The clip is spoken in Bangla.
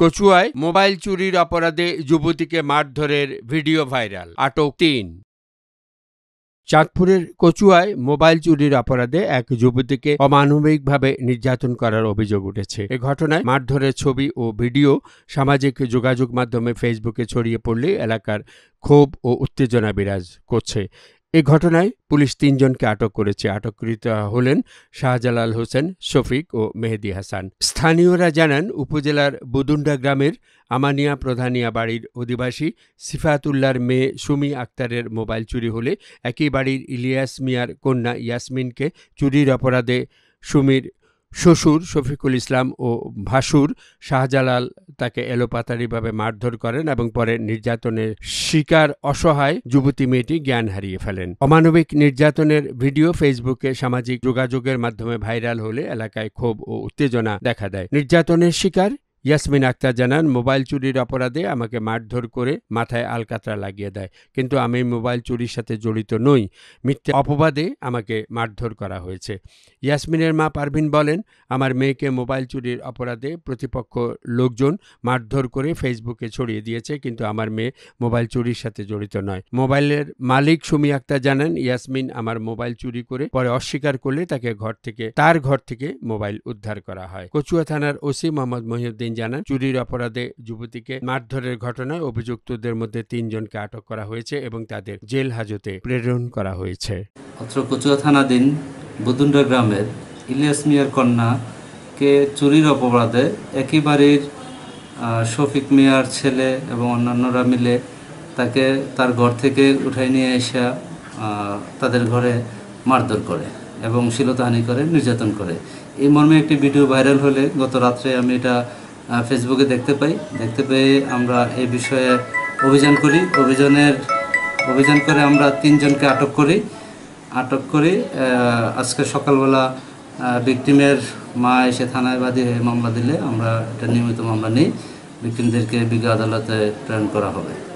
কচুয়ায় মোবাইল চুরির অপরাধে যুবতীকে মারধরের ভিডিও ভাইরাল আটক তিন চাঁদপুরের কচুয়ায় মোবাইল চুরির অপরাধে এক যুবতীকে অমানবিকভাবে নির্যাতন করার অভিযোগ উঠেছে এ ঘটনায় মারধরের ছবি ও ভিডিও সামাজিক যোগাযোগ মাধ্যমে ফেসবুকে ছড়িয়ে পড়লে এলাকার ক্ষোভ ও উত্তেজনা বিরাজ করছে এ ঘটনায় পুলিশ তিনজনকে আটক করেছে আটককৃত হলেন শাহজালাল হোসেন শফিক ও মেহেদি হাসান স্থানীয়রা জানান উপজেলার বুদুন্ডা গ্রামের আমানিয়া প্রধানিয়া বাড়ির অধিবাসী সিফাতুল্লার মেয়ে সুমি আক্তারের মোবাইল চুরি হলে একই বাড়ির ইলিয়াস মিয়ার কন্যা ইয়াসমিনকে চুরির অপরাধে সুমির শ্বশুর শফিকুল ইসলাম ও ভাসুর শাহজালাল তাকে এলোপাতাড়িভাবে মারধর করেন এবং পরে নির্যাতনের শিকার অসহায় যুবতী মেয়েটি জ্ঞান হারিয়ে ফেলেন অমানবিক নির্যাতনের ভিডিও ফেসবুকে সামাজিক যোগাযোগের মাধ্যমে ভাইরাল হলে এলাকায় ক্ষোভ ও উত্তেজনা দেখা দেয় নির্যাতনের শিকার ইয়াসমিন আক্তার জানান মোবাইল চুরির অপরাধে আমাকে মারধর করে মাথায় আলকাতরা লাগিয়ে দেয় কিন্তু আমি মোবাইল চুরির সাথে জড়িত নই মিথ্যে অপবাদে আমাকে মারধর করা হয়েছে ইয়াসমিনের মা পারভিন বলেন আমার মেয়েকে মোবাইল চুরির অপরাধে প্রতিপক্ষ লোকজন মারধর করে ফেসবুকে ছড়িয়ে দিয়েছে কিন্তু আমার মেয়ে মোবাইল চুরির সাথে জড়িত নয় মোবাইলের মালিক সুমি আক্তার জানান ইয়াসমিন আমার মোবাইল চুরি করে পরে অস্বীকার করলে তাকে ঘর থেকে তার ঘর থেকে মোবাইল উদ্ধার করা হয় কচুয়া থানার ওসি মোহাম্মদ মহিউদ্দিন জানান চুরির অপরাধে যুবতীকে মারধরের ঘটনায় অভিযুক্তদের মধ্যে তিনজনকে আটক করা হয়েছে এবং তাদের জেল হাজতে প্রেরণ করা হয়েছে অত্র কচুয়া থানাধীন বুদুন্ডা গ্রামের ইলিয়াস মিয়ার কন্যাকে চুরির অপরাধে একই বাড়ির শফিক মিয়ার ছেলে এবং অন্যান্যরা মিলে তাকে তার ঘর থেকে উঠাই নিয়ে এসে তাদের ঘরে মারধর করে এবং শিলতাহানি করে নির্যাতন করে এই মর্মে একটি ভিডিও ভাইরাল হলে গত রাত্রে আমি এটা ফেসবুকে দেখতে পাই দেখতে পেয়ে আমরা এই বিষয়ে অভিযান করি অভিযানের অভিযান করে আমরা তিনজনকে আটক করি আটক করি আজকে সকালবেলা ভিকটিমের মা এসে থানায় বাদী হয়ে মামলা দিলে আমরা এটা নিয়মিত মামলা নিই ভিকটিমদেরকে বিজ্ঞ আদালতে প্রেরণ করা হবে